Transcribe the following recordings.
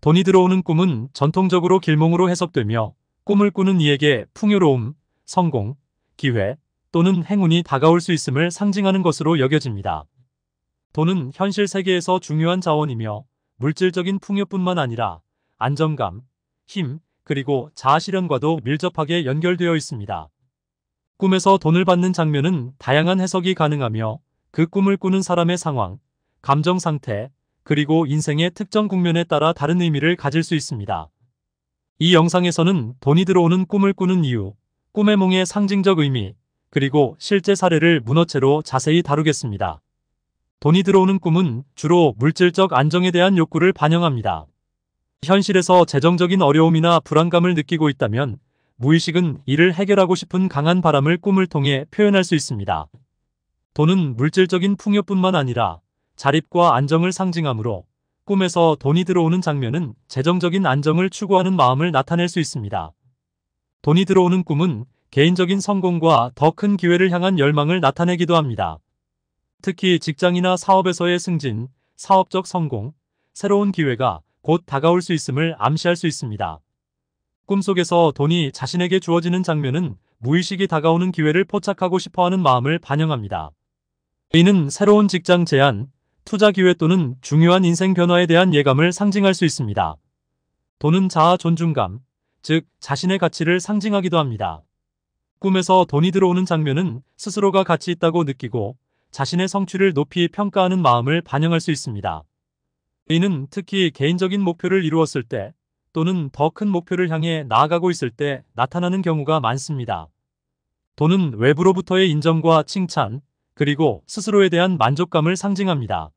돈이 들어오는 꿈은 전통적으로 길몽으로 해석되며 꿈을 꾸는 이에게 풍요로움, 성공, 기회 또는 행운이 다가올 수 있음을 상징하는 것으로 여겨집니다. 돈은 현실 세계에서 중요한 자원이며 물질적인 풍요뿐만 아니라 안정감, 힘, 그리고 자아실현과도 밀접하게 연결되어 있습니다. 꿈에서 돈을 받는 장면은 다양한 해석이 가능하며 그 꿈을 꾸는 사람의 상황, 감정 상태, 그리고 인생의 특정 국면에 따라 다른 의미를 가질 수 있습니다. 이 영상에서는 돈이 들어오는 꿈을 꾸는 이유, 꿈의 몽의 상징적 의미, 그리고 실제 사례를 문어체로 자세히 다루겠습니다. 돈이 들어오는 꿈은 주로 물질적 안정에 대한 욕구를 반영합니다. 현실에서 재정적인 어려움이나 불안감을 느끼고 있다면 무의식은 이를 해결하고 싶은 강한 바람을 꿈을 통해 표현할 수 있습니다. 돈은 물질적인 풍요뿐만 아니라 자립과 안정을 상징하므로 꿈에서 돈이 들어오는 장면은 재정적인 안정을 추구하는 마음을 나타낼 수 있습니다. 돈이 들어오는 꿈은 개인적인 성공과 더 큰 기회를 향한 열망을 나타내기도 합니다. 특히 직장이나 사업에서의 승진, 사업적 성공, 새로운 기회가 곧 다가올 수 있음을 암시할 수 있습니다. 꿈속에서 돈이 자신에게 주어지는 장면은 무의식이 다가오는 기회를 포착하고 싶어하는 마음을 반영합니다. 이는 새로운 직장 제안, 투자 기회 또는 중요한 인생 변화에 대한 예감을 상징할 수 있습니다. 돈은 자아 존중감, 즉 자신의 가치를 상징하기도 합니다. 꿈에서 돈이 들어오는 장면은 스스로가 가치 있다고 느끼고 자신의 성취를 높이 평가하는 마음을 반영할 수 있습니다. 이는 특히 개인적인 목표를 이루었을 때 또는 더 큰 목표를 향해 나아가고 있을 때 나타나는 경우가 많습니다. 돈은 외부로부터의 인정과 칭찬, 그리고 스스로에 대한 만족감을 상징합니다.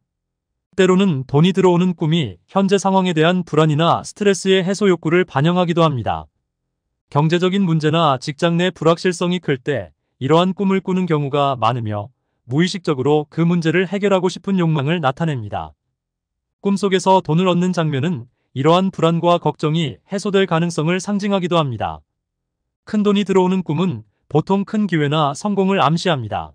때로는 돈이 들어오는 꿈이 현재 상황에 대한 불안이나 스트레스의 해소 욕구를 반영하기도 합니다. 경제적인 문제나 직장 내 불확실성이 클 때 이러한 꿈을 꾸는 경우가 많으며 무의식적으로 그 문제를 해결하고 싶은 욕망을 나타냅니다. 꿈속에서 돈을 얻는 장면은 이러한 불안과 걱정이 해소될 가능성을 상징하기도 합니다. 큰 돈이 들어오는 꿈은 보통 큰 기회나 성공을 암시합니다.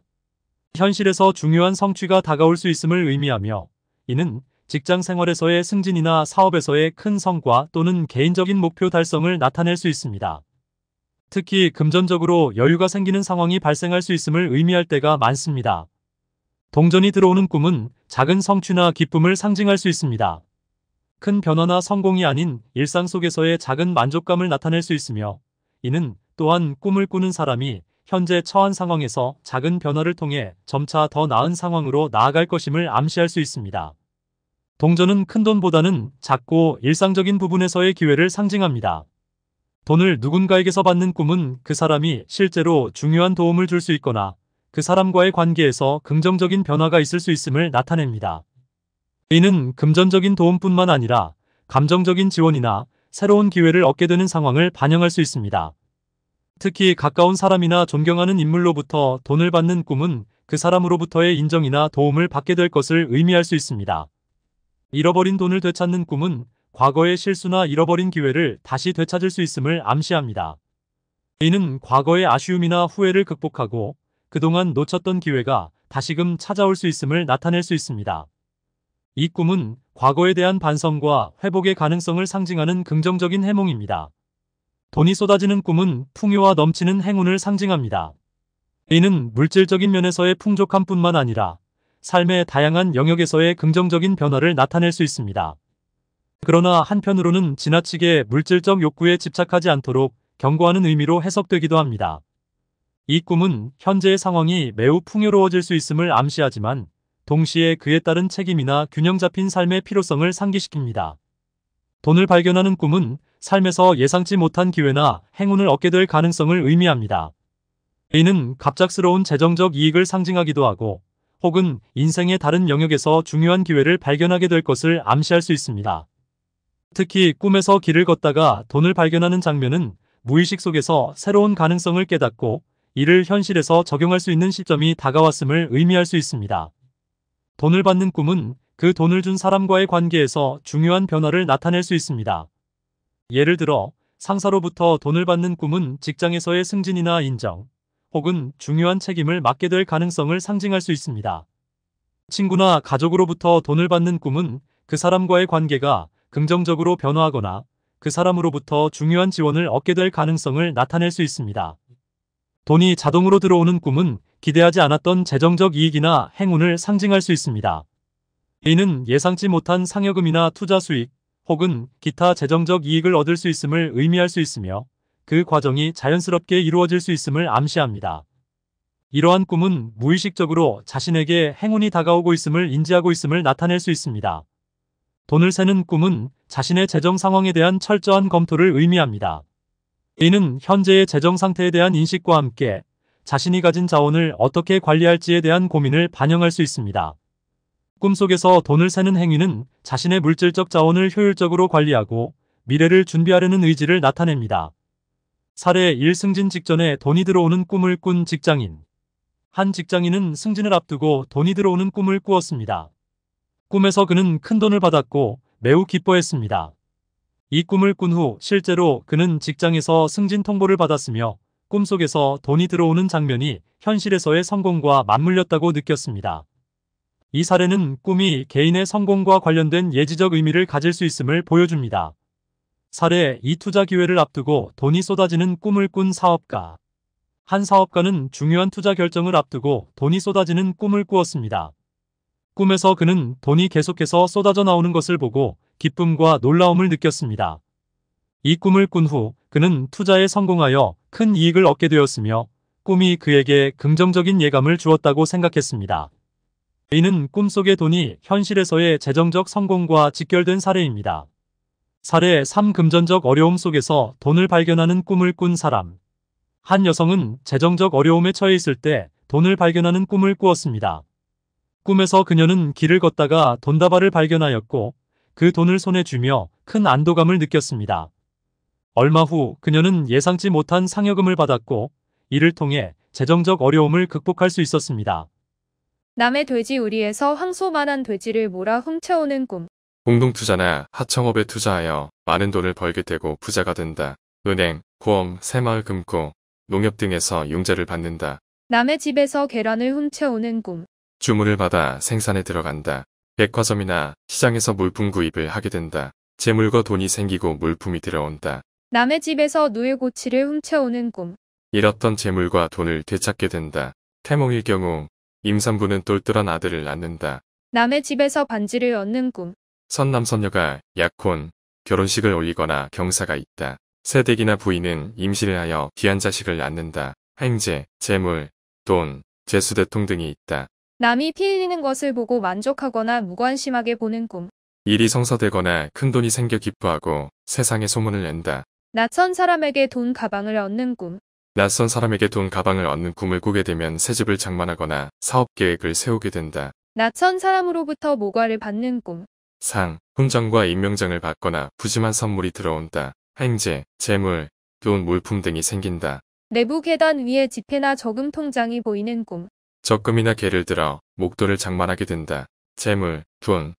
현실에서 중요한 성취가 다가올 수 있음을 의미하며 이는 직장 생활에서의 승진이나 사업에서의 큰 성과 또는 개인적인 목표 달성을 나타낼 수 있습니다. 특히 금전적으로 여유가 생기는 상황이 발생할 수 있음을 의미할 때가 많습니다. 동전이 들어오는 꿈은 작은 성취나 기쁨을 상징할 수 있습니다. 큰 변화나 성공이 아닌 일상 속에서의 작은 만족감을 나타낼 수 있으며 이는 또한 꿈을 꾸는 사람이 현재 처한 상황에서 작은 변화를 통해 점차 더 나은 상황으로 나아갈 것임을 암시할 수 있습니다. 동전은 큰 돈보다는 작고 일상적인 부분에서의 기회를 상징합니다. 돈을 누군가에게서 받는 꿈은 그 사람이 실제로 중요한 도움을 줄 수 있거나 그 사람과의 관계에서 긍정적인 변화가 있을 수 있음을 나타냅니다. 이는 금전적인 도움뿐만 아니라 감정적인 지원이나 새로운 기회를 얻게 되는 상황을 반영할 수 있습니다. 특히 가까운 사람이나 존경하는 인물로부터 돈을 받는 꿈은 그 사람으로부터의 인정이나 도움을 받게 될 것을 의미할 수 있습니다. 잃어버린 돈을 되찾는 꿈은 과거의 실수나 잃어버린 기회를 다시 되찾을 수 있음을 암시합니다. 이는 과거의 아쉬움이나 후회를 극복하고 그동안 놓쳤던 기회가 다시금 찾아올 수 있음을 나타낼 수 있습니다. 이 꿈은 과거에 대한 반성과 회복의 가능성을 상징하는 긍정적인 해몽입니다. 돈이 쏟아지는 꿈은 풍요와 넘치는 행운을 상징합니다. 이는 물질적인 면에서의 풍족함뿐만 아니라 삶의 다양한 영역에서의 긍정적인 변화를 나타낼 수 있습니다. 그러나 한편으로는 지나치게 물질적 욕구에 집착하지 않도록 경고하는 의미로 해석되기도 합니다. 이 꿈은 현재의 상황이 매우 풍요로워질 수 있음을 암시하지만 동시에 그에 따른 책임이나 균형 잡힌 삶의 필요성을 상기시킵니다. 돈을 발견하는 꿈은 삶에서 예상치 못한 기회나 행운을 얻게 될 가능성을 의미합니다. 이는 갑작스러운 재정적 이익을 상징하기도 하고 혹은 인생의 다른 영역에서 중요한 기회를 발견하게 될 것을 암시할 수 있습니다. 특히 꿈에서 길을 걷다가 돈을 발견하는 장면은 무의식 속에서 새로운 가능성을 깨닫고 이를 현실에서 적용할 수 있는 시점이 다가왔음을 의미할 수 있습니다. 돈을 받는 꿈은 그 돈을 준 사람과의 관계에서 중요한 변화를 나타낼 수 있습니다. 예를 들어 상사로부터 돈을 받는 꿈은 직장에서의 승진이나 인정 혹은 중요한 책임을 맡게 될 가능성을 상징할 수 있습니다. 친구나 가족으로부터 돈을 받는 꿈은 그 사람과의 관계가 긍정적으로 변화하거나 그 사람으로부터 중요한 지원을 얻게 될 가능성을 나타낼 수 있습니다. 돈이 자동으로 들어오는 꿈은 기대하지 않았던 재정적 이익이나 행운을 상징할 수 있습니다. 이는 예상치 못한 상여금이나 투자 수익, 혹은 기타 재정적 이익을 얻을 수 있음을 의미할 수 있으며 그 과정이 자연스럽게 이루어질 수 있음을 암시합니다. 이러한 꿈은 무의식적으로 자신에게 행운이 다가오고 있음을 인지하고 있음을 나타낼 수 있습니다. 돈을 세는 꿈은 자신의 재정 상황에 대한 철저한 검토를 의미합니다. 이는 현재의 재정 상태에 대한 인식과 함께 자신이 가진 자원을 어떻게 관리할지에 대한 고민을 반영할 수 있습니다. 꿈속에서 돈을 세는 행위는 자신의 물질적 자원을 효율적으로 관리하고 미래를 준비하려는 의지를 나타냅니다. 사례 1 승진 직전에 돈이 들어오는 꿈을 꾼 직장인 한 직장인은 승진을 앞두고 돈이 들어오는 꿈을 꾸었습니다. 꿈에서 그는 큰 돈을 받았고 매우 기뻐했습니다. 이 꿈을 꾼 후 실제로 그는 직장에서 승진 통보를 받았으며 꿈속에서 돈이 들어오는 장면이 현실에서의 성공과 맞물렸다고 느꼈습니다. 이 사례는 꿈이 개인의 성공과 관련된 예지적 의미를 가질 수 있음을 보여줍니다. 사례 이 투자 기회를 앞두고 돈이 쏟아지는 꿈을 꾼 사업가. 한 사업가는 중요한 투자 결정을 앞두고 돈이 쏟아지는 꿈을 꾸었습니다. 꿈에서 그는 돈이 계속해서 쏟아져 나오는 것을 보고 기쁨과 놀라움을 느꼈습니다. 이 꿈을 꾼 후 그는 투자에 성공하여 큰 이익을 얻게 되었으며 꿈이 그에게 긍정적인 예감을 주었다고 생각했습니다. a 는 꿈속의 돈이 현실에서의 재정적 성공과 직결된 사례입니다. 사례 3 금전적 어려움 속에서 돈을 발견하는 꿈을 꾼 사람 한 여성은 재정적 어려움에 처해 있을 때 돈을 발견하는 꿈을 꾸었습니다. 꿈에서 그녀는 길을 걷다가 돈다발을 발견하였고 그 돈을 손에 쥐며 큰 안도감을 느꼈습니다. 얼마 후 그녀는 예상치 못한 상여금을 받았고 이를 통해 재정적 어려움을 극복할 수 있었습니다. 남의 돼지 우리에서 황소만한 돼지를 몰아 훔쳐오는 꿈. 공동투자나 하청업에 투자하여 많은 돈을 벌게 되고 부자가 된다. 은행, 보험, 새마을금고, 농협 등에서 융자를 받는다. 남의 집에서 계란을 훔쳐오는 꿈. 주문을 받아 생산에 들어간다. 백화점이나 시장에서 물품 구입을 하게 된다. 재물과 돈이 생기고 물품이 들어온다. 남의 집에서 누에고치를 훔쳐오는 꿈. 잃었던 재물과 돈을 되찾게 된다. 태몽일 경우 임산부는 똘똘한 아들을 낳는다. 남의 집에서 반지를 얻는 꿈. 선남선녀가 약혼, 결혼식을 올리거나 경사가 있다. 세댁이나 부인은 임신을 하여 귀한 자식을 낳는다. 행제, 재물, 돈, 재수대통 등이 있다. 남이 피 흘리는 것을 보고 만족하거나 무관심하게 보는 꿈. 일이 성사되거나 큰돈이 생겨 기뻐하고 세상에 소문을 낸다. 낯선 사람에게 돈 가방을 얻는 꿈. 낯선 사람에게 돈 가방을 얻는 꿈을 꾸게 되면 새 집을 장만하거나 사업 계획을 세우게 된다. 낯선 사람으로부터 모과를 받는 꿈. 상, 훈장과 임명장을 받거나 푸짐한 선물이 들어온다. 행제, 재물, 돈, 물품 등이 생긴다. 내부 계단 위에 지폐나 저금 통장이 보이는 꿈. 적금이나 개를 들어 목돈을 장만하게 된다. 재물, 돈,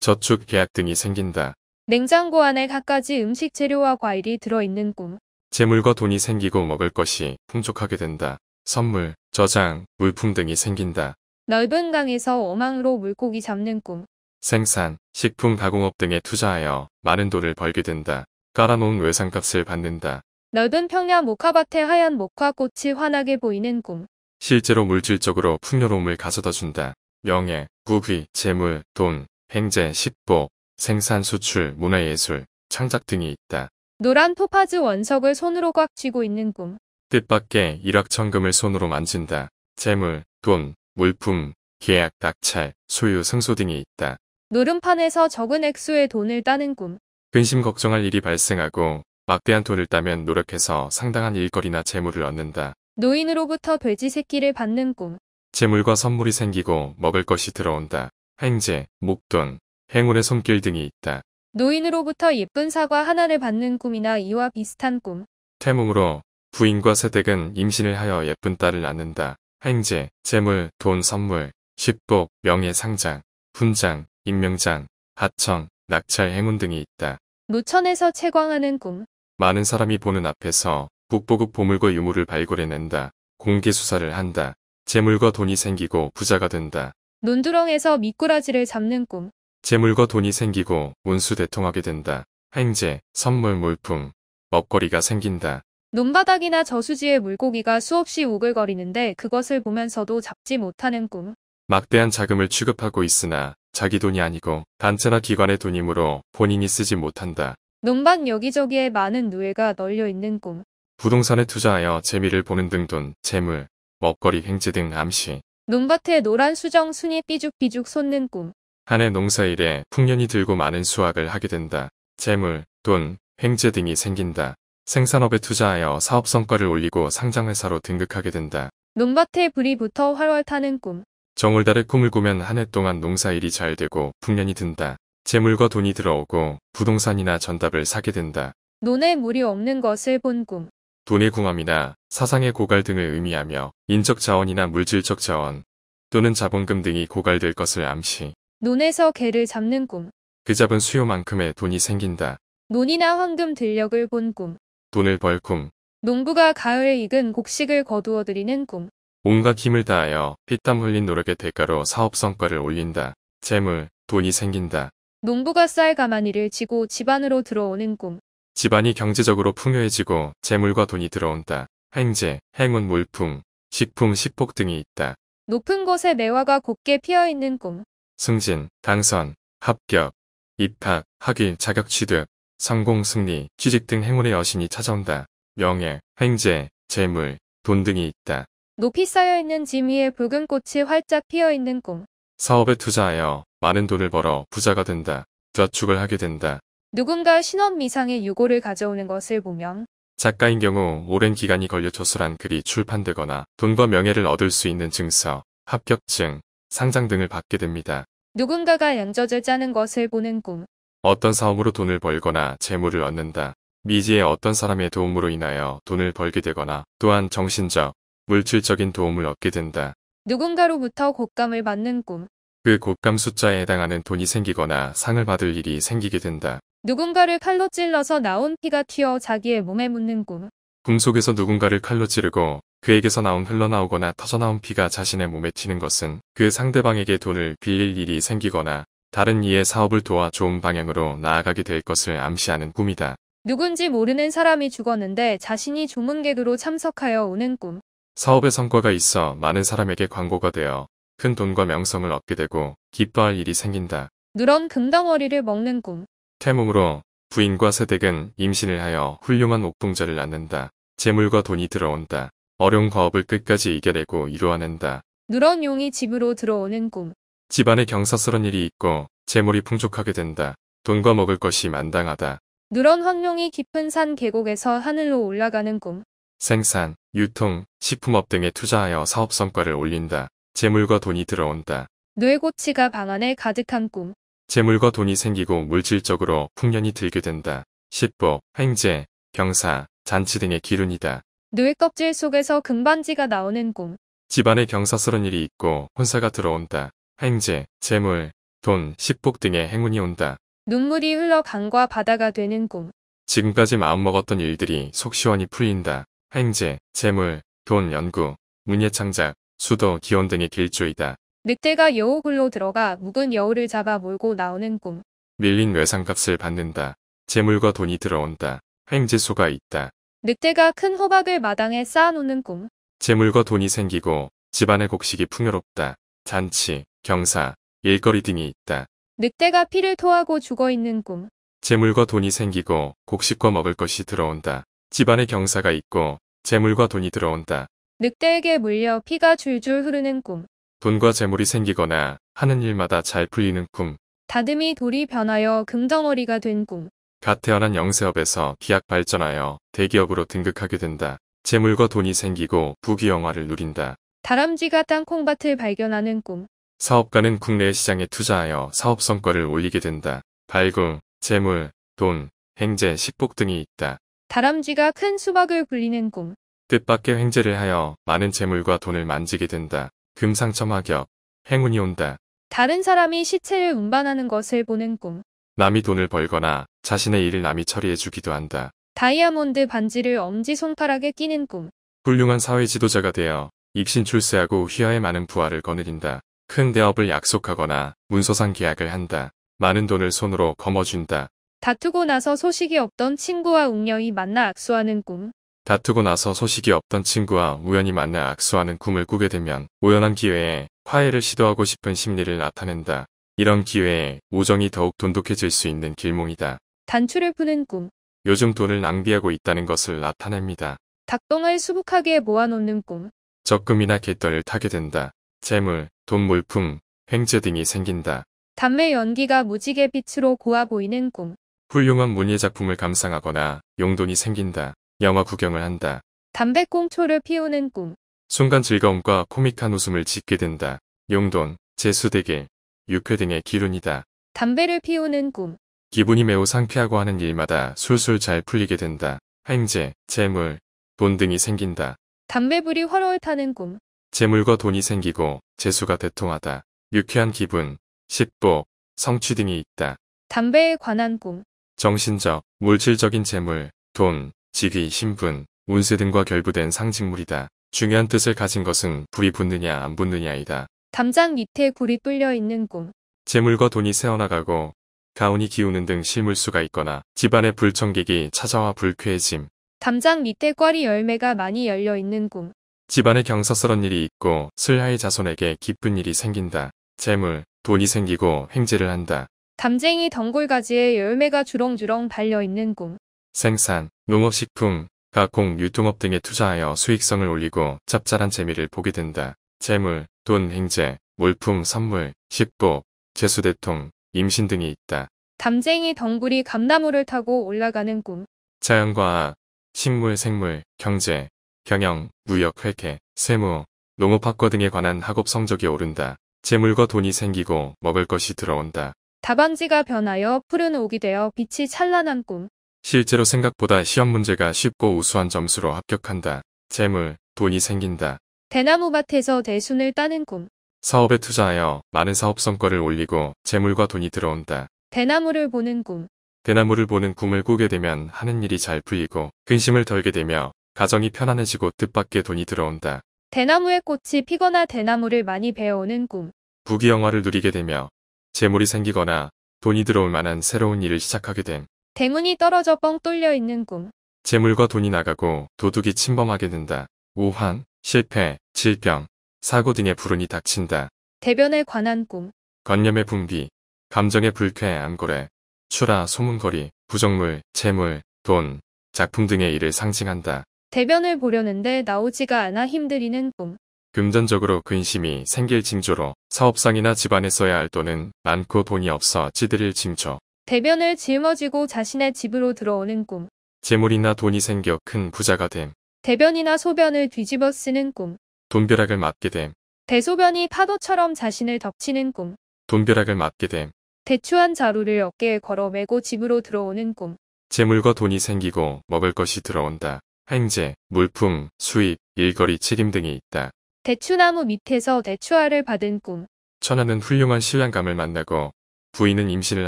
저축 계약 등이 생긴다. 냉장고 안에 갖가지 음식 재료와 과일이 들어있는 꿈. 재물과 돈이 생기고 먹을 것이 풍족하게 된다. 선물, 저장, 물품 등이 생긴다. 넓은 강에서 어망으로 물고기 잡는 꿈. 생산, 식품 가공업 등에 투자하여 많은 돈을 벌게 된다. 깔아놓은 외상값을 받는다. 넓은 평야 목화밭에 하얀 목화꽃이 환하게 보이는 꿈. 실제로 물질적으로 풍요로움을 가져다 준다. 명예, 부귀, 재물, 돈, 행제, 식복, 생산, 수출, 문화예술, 창작 등이 있다. 노란 토파즈 원석을 손으로 꽉 쥐고 있는 꿈. 뜻밖의 일확천금을 손으로 만진다. 재물, 돈, 물품, 계약, 낙찰, 소유, 승소 등이 있다. 노름판에서 적은 액수의 돈을 따는 꿈. 근심 걱정할 일이 발생하고 막대한 돈을 따면 노력해서 상당한 일거리나 재물을 얻는다. 노인으로부터 돼지 새끼를 받는 꿈. 재물과 선물이 생기고 먹을 것이 들어온다. 행제, 목돈, 행운의 손길 등이 있다. 노인으로부터 예쁜 사과 하나를 받는 꿈이나 이와 비슷한 꿈. 태몽으로 부인과 새댁은 임신을 하여 예쁜 딸을 낳는다. 행제, 재물, 돈 선물, 식복 명예 상장, 훈장, 임명장, 하청, 낙찰 행운 등이 있다. 노천에서 채광하는 꿈. 많은 사람이 보는 앞에서 북보급 보물과 유물을 발굴해낸다. 공개 수사를 한다. 재물과 돈이 생기고 부자가 된다. 논두렁에서 미꾸라지를 잡는 꿈. 재물과 돈이 생기고 운수대통하게 된다. 행제, 선물 물품, 먹거리가 생긴다. 논바닥이나 저수지에 물고기가 수없이 우글거리는데 그것을 보면서도 잡지 못하는 꿈. 막대한 자금을 취급하고 있으나 자기 돈이 아니고 단체나 기관의 돈이므로 본인이 쓰지 못한다. 논밭 여기저기에 많은 누에가 널려 있는 꿈. 부동산에 투자하여 재미를 보는 등 돈, 재물, 먹거리, 행제 등 암시. 논밭에 노란 수정 순이 삐죽삐죽 솟는 꿈. 한해 농사일에 풍년이 들고 많은 수확을 하게 된다. 재물, 돈, 횡재 등이 생긴다. 생산업에 투자하여 사업 성과를 올리고 상장회사로 등극하게 된다. 논밭에 불이 붙어 활활 타는 꿈. 정월달에 꿈을 꾸면 한 해 동안 농사일이 잘 되고 풍년이 든다. 재물과 돈이 들어오고 부동산이나 전답을 사게 된다. 논에 물이 없는 것을 본 꿈. 돈의 궁합이나 사상의 고갈 등을 의미하며 인적 자원이나 물질적 자원 또는 자본금 등이 고갈될 것을 암시. 논에서 개를 잡는 꿈. 그 잡은 수요만큼의 돈이 생긴다. 논이나 황금 들녘을 본 꿈. 돈을 벌 꿈. 농부가 가을에 익은 곡식을 거두어들이는 꿈. 온갖 힘을 다하여 피땀 흘린 노력의 대가로 사업 성과를 올린다. 재물, 돈이 생긴다. 농부가 쌀 가마니를 지고 집안으로 들어오는 꿈. 집안이 경제적으로 풍요해지고 재물과 돈이 들어온다. 행재 행운 물품, 식품, 식복 등이 있다. 높은 곳에 매화가 곱게 피어있는 꿈. 승진, 당선, 합격, 입학, 학위, 자격 취득, 성공 승리, 취직 등 행운의 여신이 찾아온다. 명예, 행재 재물, 돈 등이 있다. 높이 쌓여있는 짐 위에 붉은 꽃이 활짝 피어있는 꿈. 사업에 투자하여 많은 돈을 벌어 부자가 된다. 좌축을 하게 된다. 누군가 신원 미상의 유고를 가져오는 것을 보면 작가인 경우 오랜 기간이 걸려 조술한 글이 출판되거나 돈과 명예를 얻을 수 있는 증서, 합격증, 상장 등을 받게 됩니다. 누군가가 양저을 짜는 것을 보는 꿈. 어떤 사업으로 돈을 벌거나 재물을 얻는다. 미지의 어떤 사람의 도움으로 인하여 돈을 벌게 되거나 또한 정신적, 물질적인 도움을 얻게 된다. 누군가로부터 곶감을 받는 꿈. 그 곶감 숫자에 해당하는 돈이 생기거나 상을 받을 일이 생기게 된다. 누군가를 칼로 찔러서 나온 피가 튀어 자기의 몸에 묻는 꿈. 꿈속에서 누군가를 칼로 찌르고 그에게서 나온 흘러나오거나 터져나온 피가 자신의 몸에 튀는 것은 그 상대방에게 돈을 빌릴 일이 생기거나 다른 이의 사업을 도와 좋은 방향으로 나아가게 될 것을 암시하는 꿈이다. 누군지 모르는 사람이 죽었는데 자신이 조문객으로 참석하여 우는 꿈. 사업의 성과가 있어 많은 사람에게 광고가 되어 큰 돈과 명성을 얻게 되고 기뻐할 일이 생긴다. 누런 금덩어리를 먹는 꿈. 태몽으로 부인과 세댁은 임신을 하여 훌륭한 옥동자를 낳는다. 재물과 돈이 들어온다. 어려운 과업을 끝까지 이겨내고 이루어낸다. 누런 용이 집으로 들어오는 꿈. 집안에 경사스런 일이 있고 재물이 풍족하게 된다. 돈과 먹을 것이 만당하다. 누런 황룡이 깊은 산 계곡에서 하늘로 올라가는 꿈. 생산, 유통, 식품업 등에 투자하여 사업 성과를 올린다. 재물과 돈이 들어온다. 뇌고치가 방 안에 가득한 꿈. 재물과 돈이 생기고 물질적으로 풍년이 들게 된다. 10보, 횡재, 병사, 잔치 등의 기운이다 뇌 껍질 속에서 금반지가 나오는 꿈. 집안에 경사스러운 일이 있고 혼사가 들어온다. 횡재, 재물, 돈, 식복 등의 행운이 온다. 눈물이 흘러 강과 바다가 되는 꿈. 지금까지 마음먹었던 일들이 속시원히 풀린다. 횡재, 재물, 돈, 연구, 문예 창작, 수도, 기원 등의 길조이다. 늑대가 여우굴로 들어가 묵은 여우를 잡아 몰고 나오는 꿈. 밀린 외상값을 받는다. 재물과 돈이 들어온다. 횡재소가 있다. 늑대가 큰 호박을 마당에 쌓아놓는 꿈. 재물과 돈이 생기고 집안의 곡식이 풍요롭다. 잔치, 경사, 일거리 등이 있다. 늑대가 피를 토하고 죽어있는 꿈. 재물과 돈이 생기고 곡식과 먹을 것이 들어온다. 집안의 경사가 있고 재물과 돈이 들어온다. 늑대에게 물려 피가 줄줄 흐르는 꿈. 돈과 재물이 생기거나 하는 일마다 잘 풀리는 꿈. 다듬이 돌이 변하여 금덩어리가 된 꿈. 갓 태어난 영세업에서 기약 발전하여 대기업으로 등극하게 된다. 재물과 돈이 생기고 부귀영화를 누린다. 다람쥐가 땅콩밭을 발견하는 꿈. 사업가는 국내 시장에 투자하여 사업 성과를 올리게 된다. 발굴, 재물, 돈, 행재 식복 등이 있다. 다람쥐가 큰 수박을 굴리는 꿈. 뜻밖의 횡재를 하여 많은 재물과 돈을 만지게 된다. 금상첨 하격. 행운이 온다. 다른 사람이 시체를 운반하는 것을 보는 꿈. 남이 돈을 벌거나 자신의 일을 남이 처리해주기도 한다. 다이아몬드 반지를 엄지손가락에 끼는 꿈. 훌륭한 사회 지도자가 되어 입신 출세하고 휘하에 많은 부하를 거느린다. 큰 대업을 약속하거나 문서상 계약을 한다. 많은 돈을 손으로 거머쥔다. 다투고 나서 소식이 없던 친구와 웅녀이 만나 악수하는 꿈. 다투고 나서 소식이 없던 친구와 우연히 만나 악수하는 꿈을 꾸게 되면 우연한 기회에 화해를 시도하고 싶은 심리를 나타낸다. 이런 기회에 우정이 더욱 돈독해질 수 있는 길몽이다. 단추를 푸는 꿈. 요즘 돈을 낭비하고 있다는 것을 나타냅니다. 닭똥을 수북하게 모아놓는 꿈. 적금이나 갯떨을 타게 된다. 재물, 돈 물품, 횡재 등이 생긴다. 담매 연기가 무지개 빛으로 고아 보이는 꿈. 훌륭한 문예작품을 감상하거나 용돈이 생긴다. 영화 구경을 한다. 담배꽁초를 피우는 꿈. 순간 즐거움과 코믹한 웃음을 짓게 된다. 용돈, 재수대게 육회 등의 기운이다. 담배를 피우는 꿈. 기분이 매우 상쾌하고 하는 일마다 술술 잘 풀리게 된다. 횡재, 재물, 돈 등이 생긴다. 담배불이 활활 타는 꿈. 재물과 돈이 생기고 재수가 대통하다. 유쾌한 기분, 식복, 성취 등이 있다. 담배에 관한 꿈. 정신적, 물질적인 재물, 돈, 직위, 신분, 운세 등과 결부된 상징물이다. 중요한 뜻을 가진 것은 불이 붙느냐 안 붙느냐이다. 담장 밑에 굴이 뚫려 있는 꿈. 재물과 돈이 새어나가고 가온이 기우는 등 심을 수가 있거나 집안의 불청객이 찾아와 불쾌해짐. 담장 밑에 꽈리 열매가 많이 열려 있는 꿈. 집안에 경사스런 일이 있고 슬하의 자손에게 기쁜 일이 생긴다. 재물, 돈이 생기고 횡재를 한다. 담쟁이 덩굴가지에 열매가 주렁주렁 달려 있는 꿈. 생산, 농업식품, 가공, 유통업 등에 투자하여 수익성을 올리고 짭짤한 재미를 보게 된다. 재물, 돈, 행제, 물품, 선물, 식보 재수대통, 임신 등이 있다. 담쟁이 덩굴이 감나무를 타고 올라가는 꿈. 자연과학, 식물, 생물, 경제, 경영, 무역, 회계, 세무, 농업학과 등에 관한 학업 성적이 오른다. 재물과 돈이 생기고 먹을 것이 들어온다. 다방지가 변하여 푸른 옥이 되어 빛이 찬란한 꿈. 실제로 생각보다 시험 문제가 쉽고 우수한 점수로 합격한다. 재물, 돈이 생긴다. 대나무밭에서 대순을 따는 꿈. 사업에 투자하여 많은 사업 성과를 올리고 재물과 돈이 들어온다. 대나무를 보는 꿈. 대나무를 보는 꿈을 꾸게 되면 하는 일이 잘 풀리고 근심을 덜게 되며 가정이 편안해지고 뜻밖의 돈이 들어온다. 대나무의 꽃이 피거나 대나무를 많이 베어오는 꿈. 부귀영화를 누리게 되며 재물이 생기거나 돈이 들어올 만한 새로운 일을 시작하게 된. 대문이 떨어져 뻥 뚫려 있는 꿈. 재물과 돈이 나가고 도둑이 침범하게 된다. 우환, 실패, 질병, 사고 등의 불운이 닥친다. 대변에 관한 꿈. 관념의 붕비 감정의 불쾌안 고래, 추라, 소문거리, 부정물, 재물, 돈, 작품 등의 일을 상징한다. 대변을 보려는데 나오지가 않아 힘들이는 꿈. 금전적으로 근심이 생길 징조로 사업상이나 집안에 써야 할 돈은 많고 돈이 없어 찌들일 징조. 대변을 짊어지고 자신의 집으로 들어오는 꿈. 재물이나 돈이 생겨 큰 부자가 됨. 대변이나 소변을 뒤집어 쓰는 꿈. 돈벼락을 맞게 됨. 대소변이 파도처럼 자신을 덮치는 꿈. 돈벼락을 맞게 됨. 대추한 자루를 어깨에 걸어 메고 집으로 들어오는 꿈. 재물과 돈이 생기고 먹을 것이 들어온다. 행제, 물품, 수입, 일거리 책임 등이 있다. 대추나무 밑에서 대추알을 받은 꿈. 천하는 훌륭한 신랑감을 만나고 부인은 임신을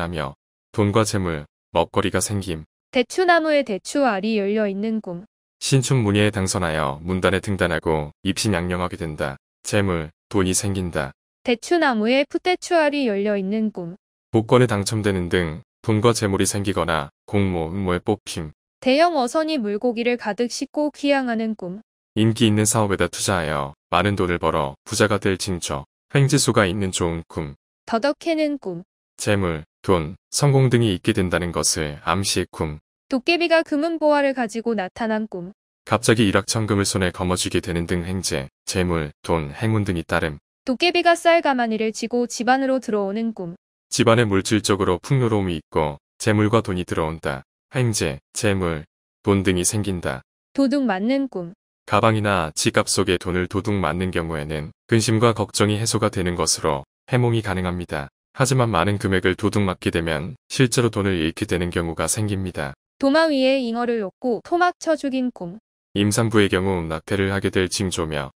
하며 돈과 재물, 먹거리가 생김. 대추나무에 대추알이 열려있는 꿈. 신춘 문예에 당선하여 문단에 등단하고 입신양념하게 된다. 재물, 돈이 생긴다. 대추나무에 풋대추알이 열려있는 꿈. 복권에 당첨되는 등 돈과 재물이 생기거나 공모, 음모에 뽑힘. 대형 어선이 물고기를 가득 싣고 귀향하는 꿈. 인기 있는 사업에다 투자하여 많은 돈을 벌어 부자가 될 징조. 횡재수가 있는 좋은 꿈. 더덕해는 꿈. 재물, 돈, 성공 등이 있게 된다는 것을 암시의 꿈. 도깨비가 금은 보화를 가지고 나타난 꿈. 갑자기 일확천금을 손에 거머쥐게 되는 등 행제, 재물, 돈, 행운 등이 따름. 도깨비가 쌀 가마니를 쥐고 집안으로 들어오는 꿈. 집안에 물질적으로 풍요로움이 있고 재물과 돈이 들어온다. 행제, 재물, 돈 등이 생긴다. 도둑 맞는 꿈. 가방이나 지갑 속에 돈을 도둑 맞는 경우에는 근심과 걱정이 해소가 되는 것으로 해몽이 가능합니다. 하지만 많은 금액을 도둑 맞게 되면 실제로 돈을 잃게 되는 경우가 생깁니다. 도마 위에 잉어를 놓고 토막 쳐 죽인 꿈. 임산부의 경우 낙태를 하게 될 징조며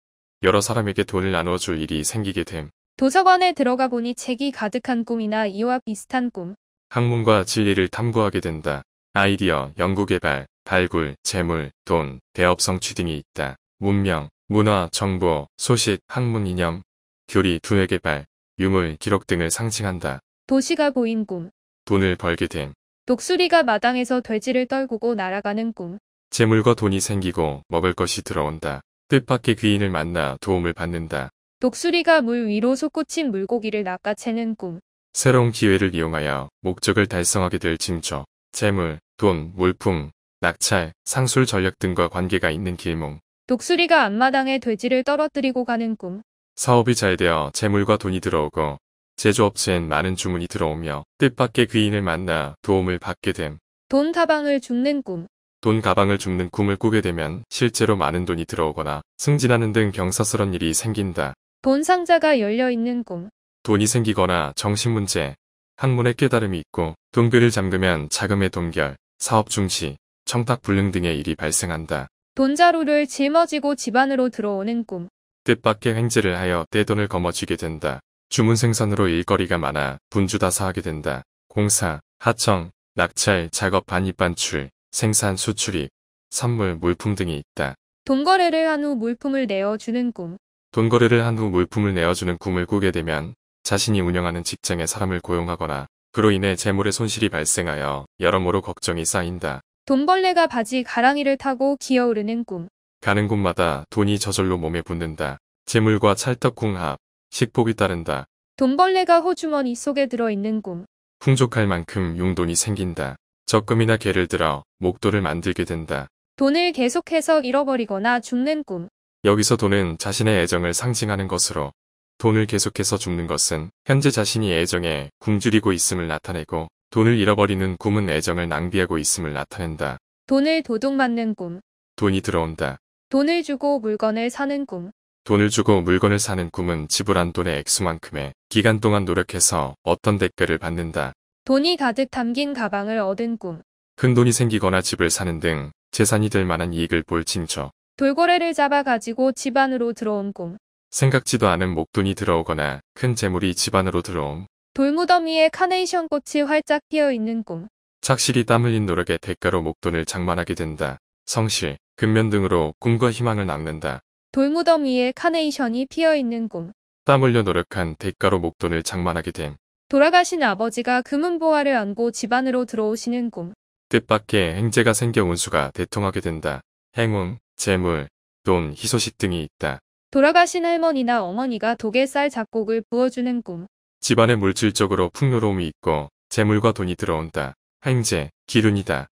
여러 사람에게 돈을 나누어 줄 일이 생기게 됨. 도서관에 들어가 보니 책이 가득한 꿈이나 이와 비슷한 꿈. 학문과 진리를 탐구하게 된다. 아이디어, 연구개발, 발굴, 재물, 돈, 대업 성취 등이 있다. 문명, 문화, 정보, 소식, 학문 이념, 교리, 두뇌개발, 유물, 기록 등을 상징한다. 도시가 보인 꿈. 돈을 벌게 된. 독수리가 마당에서 돼지를 떨구고 날아가는 꿈. 재물과 돈이 생기고 먹을 것이 들어온다. 뜻밖의 귀인을 만나 도움을 받는다. 독수리가 물 위로 솟구친 물고기를 낚아채는 꿈. 새로운 기회를 이용하여 목적을 달성하게 될 징조. 재물, 돈, 물품, 낙찰, 상술 전략 등과 관계가 있는 길몽. 독수리가 앞마당에 돼지를 떨어뜨리고 가는 꿈. 사업이 잘 되어 재물과 돈이 들어오고 제조업체엔 많은 주문이 들어오며 뜻밖의 귀인을 만나 도움을 받게 됨. 돈 가방을 줍는 꿈. 돈 가방을 줍는 꿈을 꾸게 되면 실제로 많은 돈이 들어오거나 승진하는 등 경사스런 일이 생긴다. 돈 상자가 열려있는 꿈. 돈이 생기거나 정신문제, 학문의 깨달음이 있고 돈비을 잠그면 자금의 동결, 사업 중시, 청탁 불능 등의 일이 발생한다. 돈자루를 짊어지고 집안으로 들어오는 꿈. 뜻밖의 행재를 하여 떼돈을 거머쥐게 된다. 주문 생산으로 일거리가 많아 분주다사 하게 된다. 공사, 하청, 낙찰, 작업 반입 반출, 생산 수출입, 선물 물품 등이 있다. 돈거래를 한 후 물품을 내어주는 꿈. 돈거래를 한 후 물품을 내어주는 꿈을 꾸게 되면 자신이 운영하는 직장에 사람을 고용하거나 그로 인해 재물의 손실이 발생하여 여러모로 걱정이 쌓인다. 돈벌레가 바지 가랑이를 타고 기어오르는 꿈. 가는 곳마다 돈이 저절로 몸에 붙는다. 재물과 찰떡궁합, 식복이 따른다. 돈벌레가 호주머니 속에 들어있는 꿈. 풍족할 만큼 용돈이 생긴다. 적금이나 개를 들어 목돈을 만들게 된다. 돈을 계속해서 잃어버리거나 죽는 꿈. 여기서 돈은 자신의 애정을 상징하는 것으로 돈을 계속해서 죽는 것은 현재 자신이 애정에 굶주리고 있음을 나타내고 돈을 잃어버리는 꿈은 애정을 낭비하고 있음을 나타낸다. 돈을 도둑맞는 꿈. 돈이 들어온다. 돈을 주고 물건을 사는 꿈. 돈을 주고 물건을 사는 꿈은 지불한 돈의 액수만큼의 기간 동안 노력해서 어떤 대가를 받는다. 돈이 가득 담긴 가방을 얻은 꿈. 큰돈이 생기거나 집을 사는 등 재산이 될 만한 이익을 볼 징조. 돌고래를 잡아 가지고 집안으로 들어온 꿈. 생각지도 않은 목돈이 들어오거나 큰 재물이 집안으로 들어옴. 돌무더미에 카네이션 꽃이 활짝 피어 있는 꿈. 착실히 땀 흘린 노력의 대가로 목돈을 장만하게 된다. 성실, 근면 등으로 꿈과 희망을 남는다. 돌무덤 위에 카네이션이 피어있는 꿈. 땀 흘려 노력한 대가로 목돈을 장만하게 됨. 돌아가신 아버지가 금은 보화를 안고 집안으로 들어오시는 꿈. 뜻밖의 행제가 생겨 운수가 대통하게 된다. 행운, 재물, 돈, 희소식 등이 있다. 돌아가신 할머니나 어머니가 독에 쌀 작곡을 부어주는 꿈. 집안에 물질적으로 풍요로움이 있고 재물과 돈이 들어온다. 행제, 기륜이다